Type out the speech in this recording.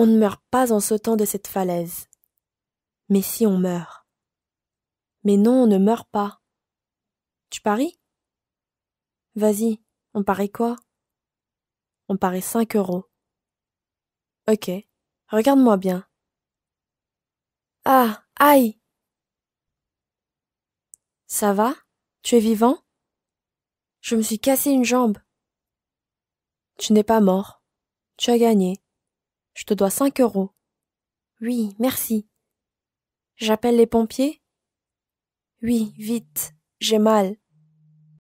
On ne meurt pas en sautant de cette falaise. Mais si on meurt. Mais non, on ne meurt pas. Tu paries Vas-y, on parie quoi On parie cinq euros. Ok, regarde-moi bien. Ah, aïe Ça va Tu es vivant Je me suis cassé une jambe. Tu n'es pas mort. Tu as gagné. Je te dois cinq euros. Oui, merci. J'appelle les pompiers? Oui, vite. J'ai mal.